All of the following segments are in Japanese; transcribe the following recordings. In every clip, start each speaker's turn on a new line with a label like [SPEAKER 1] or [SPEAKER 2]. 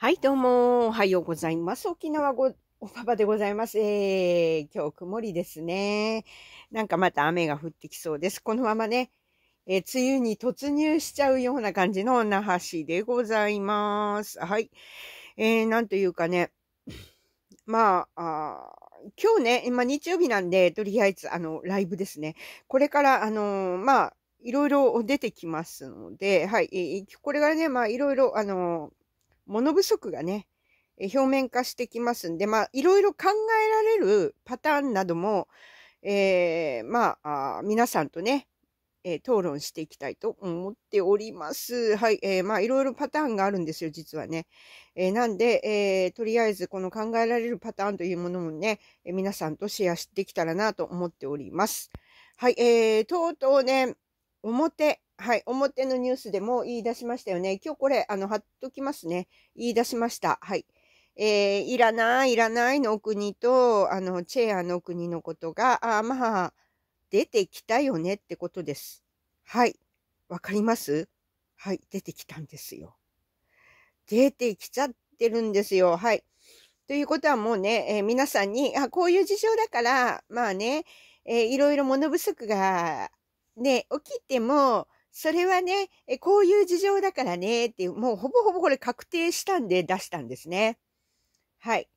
[SPEAKER 1] はい、どうも、おはようございます。沖縄ご、おばばでございます。えー、今日曇りですね。なんかまた雨が降ってきそうです。このままね、えー、梅雨に突入しちゃうような感じの那覇市でございます。はい。えー、なんというかね、まあ、あ今日ね、今日曜日なんで、とりあえず、あの、ライブですね。これから、あのまあ、いろいろ出てきますので、はい、えー、これからね、まあ、いろいろ、あの物不足がね、表面化してきますんで、まあ、いろいろ考えられるパターンなども、えー、まあ皆さんとね、えー、討論していきたいと思っております。はい。えー、まあ、いろいろパターンがあるんですよ、実はね。えー、なんで、えー、とりあえず、この考えられるパターンというものもね、え皆さんとシェアしてきたらなと思っております。はい。えー、とうとうね、表、はい、表のニュースでも言い出しましたよね。今日これ、あの、貼っときますね。言い出しました。はい。えー、いらない、いらないの国と、あの、チェアの国のことが、あまあ、出てきたよねってことです。はい。わかりますはい、出てきたんですよ。出てきちゃってるんですよ。はい。ということはもうね、えー、皆さんに、あ、こういう事情だから、まあね、えー、いろいろ物不足が、ね、起きても、それはね、こういう事情だからね、っていう、もうほぼほぼこれ確定したんで出したんですね。はい。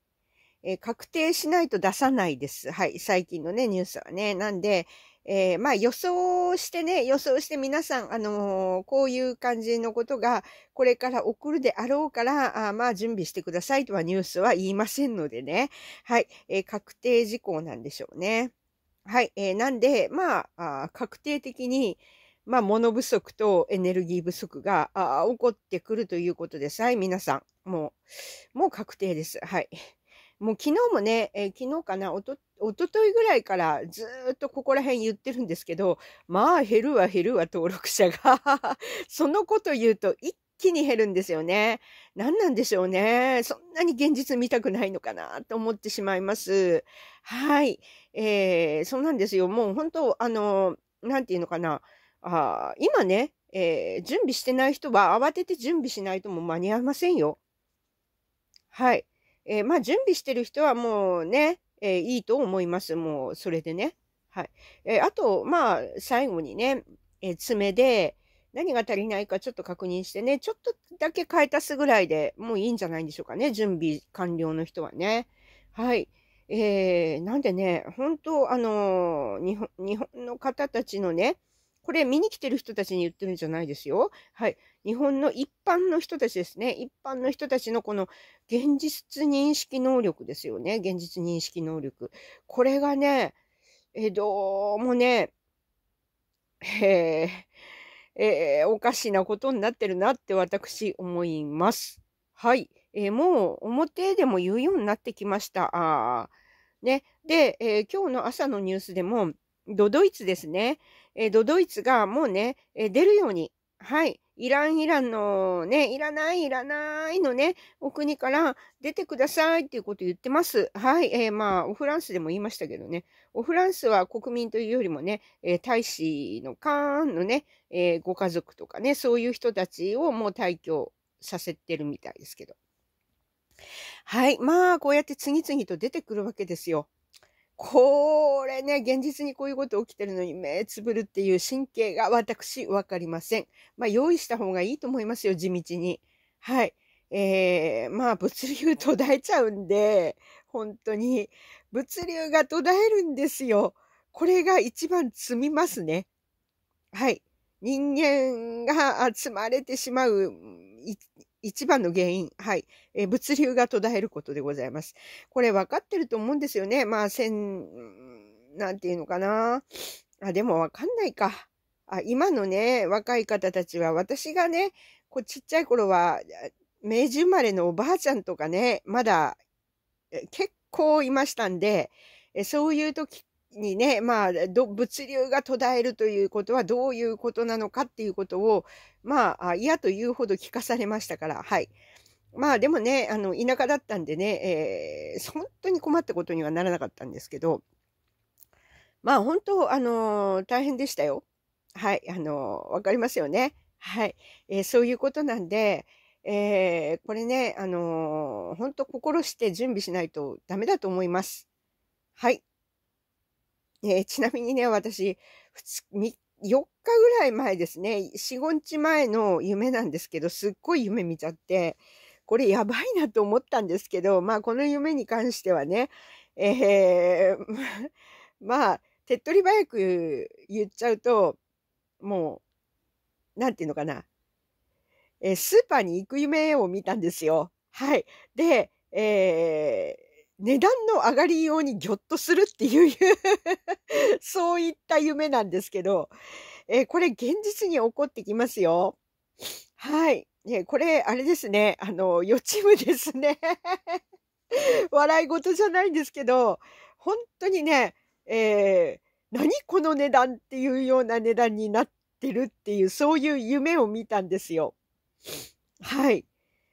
[SPEAKER 1] え確定しないと出さないです。はい。最近のね、ニュースはね。なんで、えー、まあ予想してね、予想して皆さん、あのー、こういう感じのことがこれから起こるであろうから、あまあ準備してくださいとはニュースは言いませんのでね。はい。えー、確定事項なんでしょうね。はい。えー、なんで、まああ、確定的に、まあ、物不足とエネルギー不足が起こってくるということです。はい、皆さん。もう、もう確定です。はい。もう昨日もね、えー、昨日かな、おと、おとといぐらいからずっとここら辺言ってるんですけど、まあ減るわ減るわ登録者が そのこと言うと一気に減るんですよね。何なんでしょうね。そんなに現実見たくないのかなと思ってしまいます。はい。えー、そうなんですよ。もう本当、あの、なんていうのかな。あ今ね、えー、準備してない人は慌てて準備しないとも間に合いませんよ。はい。えー、まあ、準備してる人はもうね、えー、いいと思います。もう、それでね。はい。えー、あと、まあ、最後にね、え爪で何が足りないかちょっと確認してね、ちょっとだけ買い足すぐらいでもういいんじゃないんでしょうかね。準備完了の人はね。はい。えー、なんでね、本当あの日本、日本の方たちのね、これ見に来てる人たちに言ってるんじゃないですよ。はい。日本の一般の人たちですね。一般の人たちのこの現実認識能力ですよね。現実認識能力。これがね、え、どうもね、えー、えー、おかしなことになってるなって私思います。はい。えー、もう表でも言うようになってきました。あね。で、えー、今日の朝のニュースでも、ドドイツですね。えドドイツがもうね、え出るように、はい、イランイランのね、いらない、いらないのね、お国から出てくださいっていうこと言ってます。はい、えー、まあ、オフランスでも言いましたけどね、おフランスは国民というよりもね、えー、大使のカーンのね、えー、ご家族とかね、そういう人たちをもう退去させてるみたいですけど。はい、まあ、こうやって次々と出てくるわけですよ。これね、現実にこういうこと起きてるのに目つぶるっていう神経が私わかりません。まあ用意した方がいいと思いますよ、地道に。はい。えー、まあ物流途絶えちゃうんで、本当に物流が途絶えるんですよ。これが一番積みますね。はい。人間が積まれてしまう一番の原因、はい、えー、物流が途絶えることでございます。これ分かってると思うんですよね。まあ、千、ん、なんていうのかな。あ、でも分かんないか。あ今のね、若い方たちは、私がね、こうちっちゃい頃は、明治生まれのおばあちゃんとかね、まだ結構いましたんで、そういう時にね、まあ、物流が途絶えるということはどういうことなのかっていうことを、まあ、嫌というほど聞かされましたから、はい。まあでもね、あの、田舎だったんでね、えー、本当に困ったことにはならなかったんですけど、まあ本当、あのー、大変でしたよ。はい、あのー、わかりますよね。はい、えー、そういうことなんで、えー、これね、あのー、本当心して準備しないとダメだと思います。はい。えー、ちなみにね、私、4日ぐらい前ですね、4、5日前の夢なんですけど、すっごい夢見ちゃって、これやばいなと思ったんですけど、まあこの夢に関してはね、えー、まあ、手っ取り早く言っちゃうと、もう、なんていうのかな、えー、スーパーに行く夢を見たんですよ。はい。で、えー値段の上がりようにぎょっとするっていう そういった夢なんですけど、えー、これ現実に起こってきますよ。はい。ね、これ、あれですね。あの、予知夢ですね。笑い事じゃないんですけど、本当にね、えー、何この値段っていうような値段になってるっていう、そういう夢を見たんですよ。はい。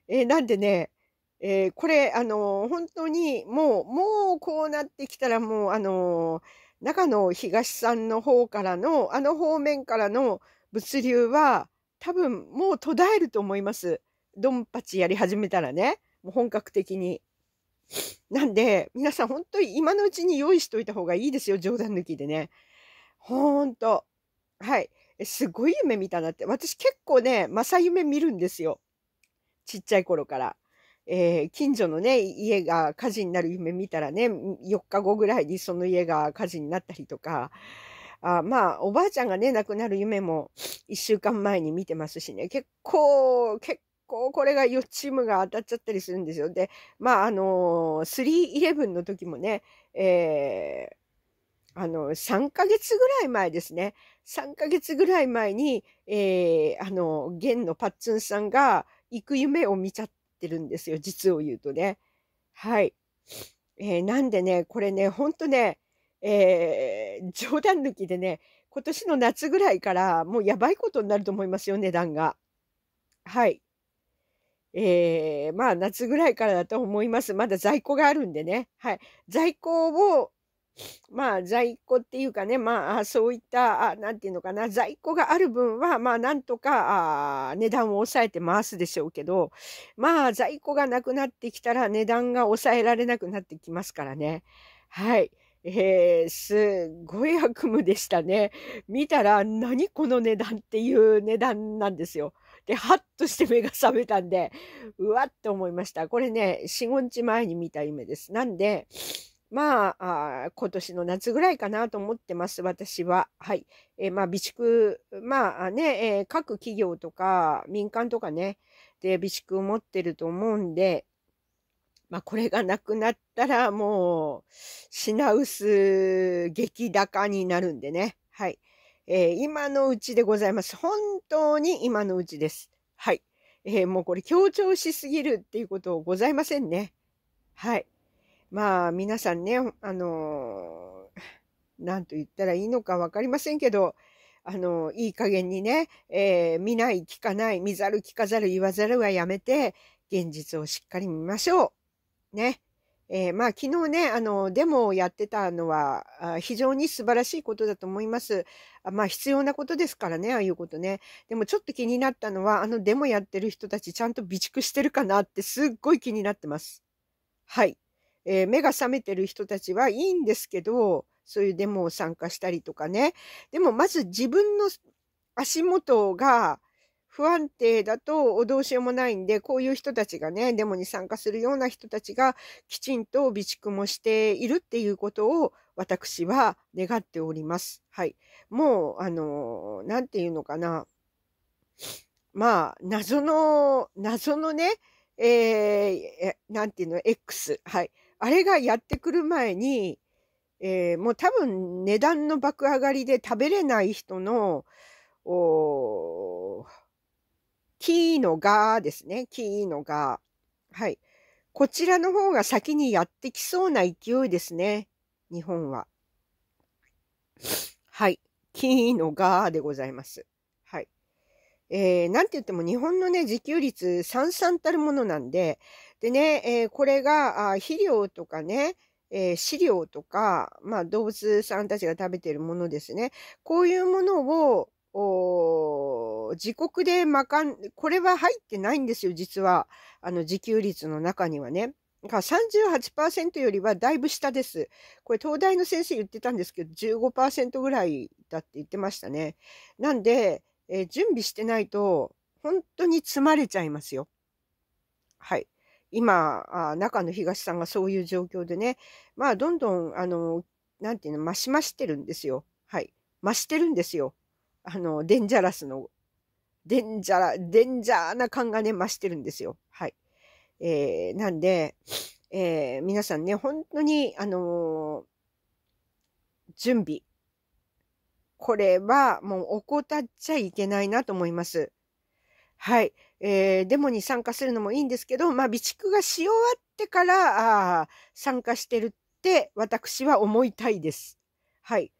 [SPEAKER 1] えー、なんでね、えー、これ、あのー、本当にもう、もうこうなってきたらもう、あのー、中野東さんの方からの、あの方面からの物流は、多分もう途絶えると思います。ドンパチやり始めたらね、もう本格的に。なんで、皆さん本当に今のうちに用意しといた方がいいですよ、冗談抜きでね。ほんと。はい。すごい夢見たなって。私結構ね、正夢見るんですよ。ちっちゃい頃から。えー、近所のね、家が火事になる夢見たらね、4日後ぐらいにその家が火事になったりとか、あまあ、おばあちゃんがね、亡くなる夢も1週間前に見てますしね、結構、結構これが4チームが当たっちゃったりするんですよ。で、まあ、あのー、3-11の時もね、えー、あの、3ヶ月ぐらい前ですね。3ヶ月ぐらい前に、えー、あの、現のパッツンさんが行く夢を見ちゃっってるんですよ、実を言うとね。はい。えー、なんでね、これね、ほんとね、えー、冗談抜きでね、今年の夏ぐらいからもうやばいことになると思いますよ、値段が。はい。えー、まあ夏ぐらいからだと思います。まだ在庫があるんでね。はい。在庫をまあ、在庫っていうかね、まあ、そういった、なんていうのかな、在庫がある分は、まあ、なんとか、値段を抑えて回すでしょうけど、まあ、在庫がなくなってきたら、値段が抑えられなくなってきますからね。はい。えー、すごい悪夢でしたね。見たら、何この値段っていう値段なんですよ。で、ハッとして目が覚めたんで、うわって思いました。これね、4、5日前に見た夢です。なんで、まあ、あ今年の夏ぐらいかなと思ってます、私は。はい。えー、まあ、備蓄、まあね、えー、各企業とか民間とかね、で備蓄を持ってると思うんで、まあ、これがなくなったらもう、品薄激高になるんでね。はい。えー、今のうちでございます。本当に今のうちです。はい。えー、もうこれ強調しすぎるっていうことございませんね。はい。まあ皆さんね、あの、なんと言ったらいいのか分かりませんけど、あの、いい加減にね、えー、見ない、聞かない、見ざる、聞かざる、言わざるはやめて、現実をしっかり見ましょう。ね。えー、まあ昨日ね、あの、デモをやってたのは、非常に素晴らしいことだと思います。まあ必要なことですからね、ああいうことね。でもちょっと気になったのは、あのデモやってる人たちちゃんと備蓄してるかなってすっごい気になってます。はい。えー、目が覚めてる人たちはいいんですけど、そういうデモを参加したりとかね。でもまず自分の足元が不安定だとどうしようもないんで、こういう人たちがね、デモに参加するような人たちがきちんと備蓄もしているっていうことを私は願っております。はい。もう、あの、なんていうのかな。まあ、謎の、謎のね、えー、なんていうの、X。はい。あれがやってくる前に、えー、もう多分値段の爆上がりで食べれない人の、おー、キーのがですね。キーのが。はい。こちらの方が先にやってきそうな勢いですね。日本は。はい。キーのがでございます。はい。えー、なんて言っても日本のね、自給率、さんさんたるものなんで、でね、えー、これが肥料とかね、えー、飼料とか、まあ、動物さんたちが食べているものですね。こういうものを、自国でまかん、これは入ってないんですよ、実は。あの、自給率の中にはね。が38%よりはだいぶ下です。これ、東大の先生言ってたんですけど、15%ぐらいだって言ってましたね。なんで、えー、準備してないと、本当に詰まれちゃいますよ。はい。今あ、中の東さんがそういう状況でね、まあ、どんどん、あの、なんていうの、増し増してるんですよ。はい。増してるんですよ。あの、デンジャラスの、デンジャラ、デンジャーな感がね、増してるんですよ。はい。えー、なんで、えー、皆さんね、本当に、あのー、準備。これはもう怠っちゃいけないなと思います。はい。えー、デモに参加するのもいいんですけど、まあ、備蓄がし終わってから、あ参加してるって、私は思いたいです。はい。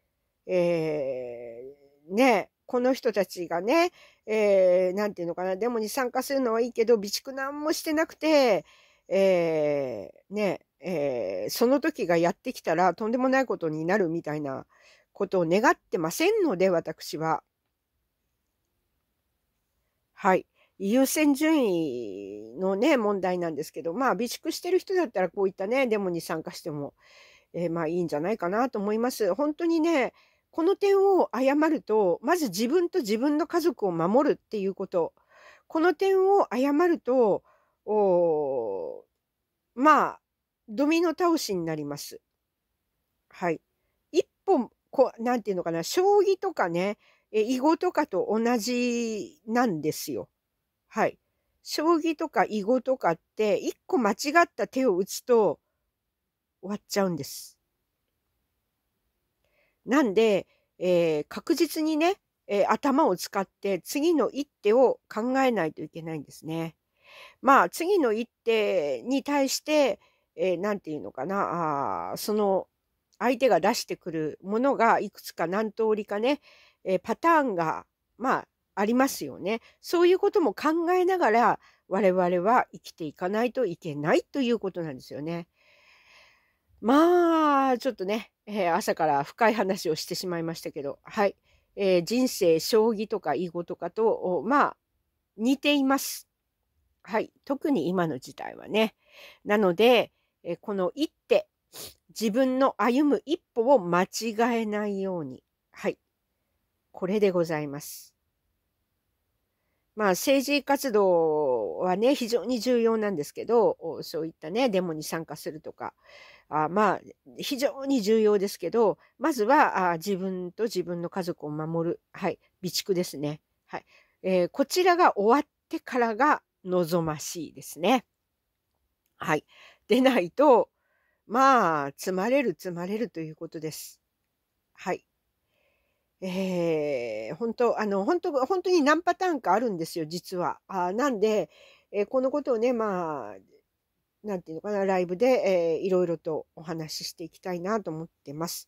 [SPEAKER 1] えー、ねこの人たちがね、えー、なんていうのかな、デモに参加するのはいいけど、備蓄なんもしてなくて、えー、ねえー、その時がやってきたらとんでもないことになるみたいなことを願ってませんので、私は。はい。優先順位のね、問題なんですけど、まあ、備蓄してる人だったらこういったね、デモに参加しても、えー、まあいいんじゃないかなと思います。本当にね、この点を誤ると、まず自分と自分の家族を守るっていうこと。この点を誤ると、おまあ、ドミノ倒しになります。はい。一歩、こう、なんていうのかな、将棋とかね、囲碁とかと同じなんですよ。はい。将棋とか囲碁とかって、一個間違った手を打つと、終わっちゃうんです。なんで、えー、確実にね、えー、頭を使って次の一手を考えないといけないんですね。まあ、次の一手に対して、えー、て言うのかな、あその相手が出してくるものがいくつか何通りかね、えー、パターンが、まあ、ありますよね。そういうことも考えながら我々は生きていかないといけないということなんですよね。まあ、ちょっとね、えー、朝から深い話をしてしまいましたけど、はい。えー、人生、将棋とか囲碁とかと、まあ、似ています。はい。特に今の時代はね。なので、えー、この一手、自分の歩む一歩を間違えないように。はい。これでございます。まあ、政治活動はね、非常に重要なんですけど、そういったね、デモに参加するとか、あまあ、非常に重要ですけど、まずはあ自分と自分の家族を守る、はい、備蓄ですね。はいえー、こちらが終わってからが望ましいですね。はい。でないと、まあ、積まれる積まれるということです。はい。えー、本当、あの、本当、本当に何パターンかあるんですよ、実は。あなんで、えー、このことをね、まあ、なんていうのかな、ライブで、えー、いろいろとお話ししていきたいなと思ってます。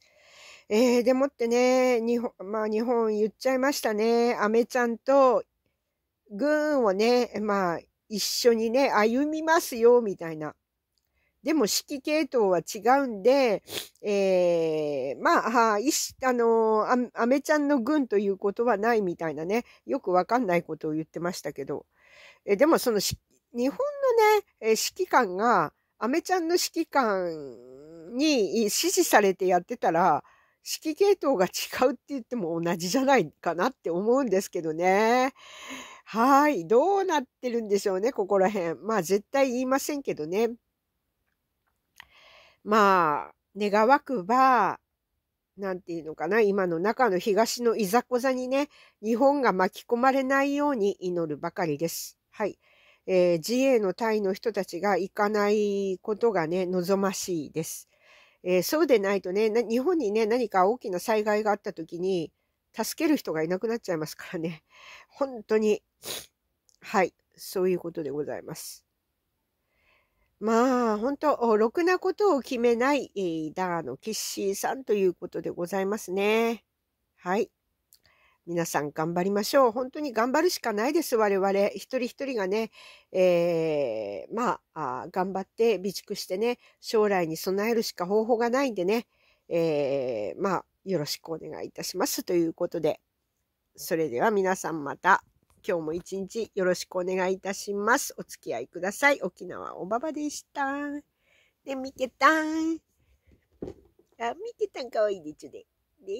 [SPEAKER 1] えー、でもってね、日本、まあ日本言っちゃいましたね。アメちゃんと、グーンをね、まあ、一緒にね、歩みますよ、みたいなでも指揮系統は違うんで、えー、まあ、いし、あのー、アメちゃんの軍ということはないみたいなね、よくわかんないことを言ってましたけど、えでもその日本のね、え指揮官が、アメちゃんの指揮官に指示されてやってたら、指揮系統が違うって言っても同じじゃないかなって思うんですけどね。はい。どうなってるんでしょうね、ここら辺。まあ絶対言いませんけどね。まあ、願わくば、なんていうのかな、今の中の東のいざこざにね、日本が巻き込まれないように祈るばかりです。はい。えー、自衛の隊の人たちが行かないことがね、望ましいです。えー、そうでないとね、日本にね、何か大きな災害があった時に、助ける人がいなくなっちゃいますからね。本当に。はい。そういうことでございます。まあ、本当ろくなことを決めない、えー、ダーのキッシーさんということでございますね。はい。皆さん頑張りましょう。本当に頑張るしかないです、我々。一人一人がね、えー、まあ頑張って備蓄してね、将来に備えるしか方法がないんでね、えー、まあ、よろしくお願いいたします。ということで、それでは皆さんまた。今日も一日よろしくお願いいたします。お付き合いください。沖縄おばばでした。で、みけたん。あ、みけたんかわいいでちゅで。ね。